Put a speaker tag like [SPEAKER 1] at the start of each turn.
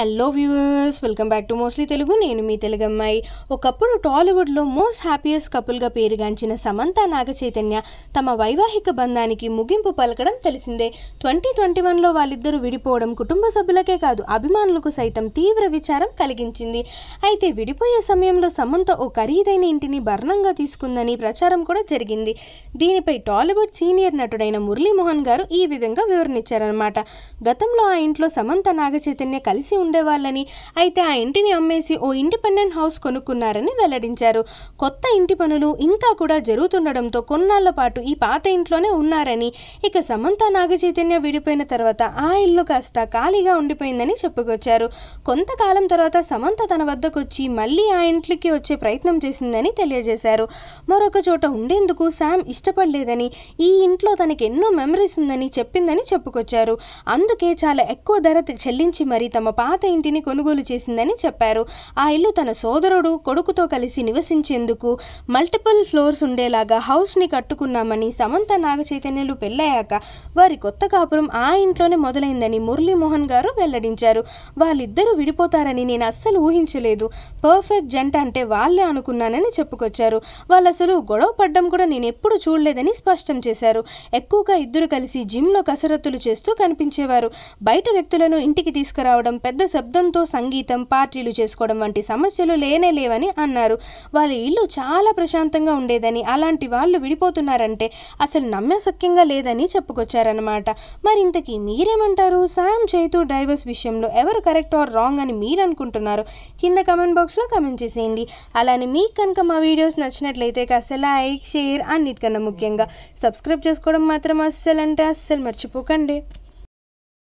[SPEAKER 1] hello viewers welcome back to mostly Telugu నేను మీ తెలుగు అమ్మాయి ఒకప్పుడు టాలీవుడ్లో మోస్ట్ హ్యాపీయెస్ట్ కపుల్గా పేరుగాంచిన సమంత నాగ చైతన్య తమ వైవాహిక బంధానికి ముగింపు పలకడం తెలిసిందే ట్వంటీ ట్వంటీ వన్లో వాళ్ళిద్దరూ విడిపోవడం కుటుంబ సభ్యులకే కాదు అభిమానులకు సైతం తీవ్ర విచారం కలిగించింది అయితే విడిపోయే సమయంలో సమంత ఓ ఖరీదైన ఇంటిని భరణంగా తీసుకుందని ప్రచారం కూడా జరిగింది దీనిపై టాలీవుడ్ సీనియర్ నటుడైన మురళీమోహన్ గారు ఈ విధంగా వివరణ ఇచ్చారనమాట గతంలో ఆ ఇంట్లో సమంత నాగ చైతన్య కలిసి ఉండేవాళ్ళని అయితే ఆ ఇంటిని అమ్మేసి ఓ ఇండిపెండెంట్ హౌస్ కొనుక్కున్నారని వెల్లడించారు కొత్త ఇంటి పనులు ఇంకా కూడా జరుగుతుండడంతో కొన్నాళ్ల పాటు ఈ పాత ఇంట్లోనే ఉన్నారని ఇక సమంత నాగచైతన్య విడిపోయిన తర్వాత ఆ ఇల్లు కాస్త ఖాళీగా ఉండిపోయిందని చెప్పుకొచ్చారు కొంతకాలం తర్వాత సమంత తన వద్దకు వచ్చి మళ్ళీ ఆ ఇంట్లోకి వచ్చే ప్రయత్నం చేసిందని తెలియజేశారు మరొక చోట ఉండేందుకు శామ్ ఇష్టపడలేదని ఈ ఇంట్లో తనకి ఎన్నో మెమరీస్ ఉందని చెప్పిందని చెప్పుకొచ్చారు అందుకే చాలా ఎక్కువ ధర చెల్లించి మరి తమ పాత పాత ఇంటిని కొనుగోలు చేసిందని చెప్పారు ఆ ఇల్లు తన సోదరుడు కొడుకుతో కలిసి నివసించేందుకు మల్టిపుల్ ఫ్లోర్స్ ఉండేలాగా హౌస్ని కట్టుకున్నామని సమంత నాగ చైతన్యులు పెళ్ళయ్యాక వారి కొత్త కాపురం ఆ ఇంట్లోనే మొదలైందని మురళీమోహన్ గారు వెల్లడించారు వాళ్ళిద్దరూ విడిపోతారని నేను అస్సలు ఊహించలేదు పర్ఫెక్ట్ జంట అంటే వాళ్ళే అనుకున్నానని చెప్పుకొచ్చారు వాళ్ళు అసలు గొడవ పడ్డం కూడా నేను ఎప్పుడు చూడలేదని స్పష్టం చేశారు ఎక్కువగా ఇద్దరు కలిసి జిమ్లో కసరత్తులు చేస్తూ కనిపించేవారు బయట వ్యక్తులను ఇంటికి తీసుకురావడం పెద్ద శబ్దంతో సంగీతం పార్టీలు చేసుకోవడం వంటి సమస్యలు లేనే లేవని అన్నారు వాళ్ళ ఇల్లు చాలా ప్రశాంతంగా ఉండేదని అలాంటి వాళ్ళు విడిపోతున్నారంటే అసలు నమ్మసక్యంగా లేదని చెప్పుకొచ్చారనమాట మరి ఇంతకీ మీరేమంటారు సాయం చేతు డైవర్స్ విషయంలో ఎవరు కరెక్ట్ ఆర్ రాంగ్ అని మీరు అనుకుంటున్నారు కింద కమెంట్ బాక్స్లో కమెంట్ చేసేయండి అలానే మీకు కనుక మా వీడియోస్ నచ్చినట్లయితే కాస్త లైక్ షేర్ అన్నిటికన్నా ముఖ్యంగా సబ్స్క్రైబ్ చేసుకోవడం మాత్రం అస్సలు అంటే అస్సలు మర్చిపోకండి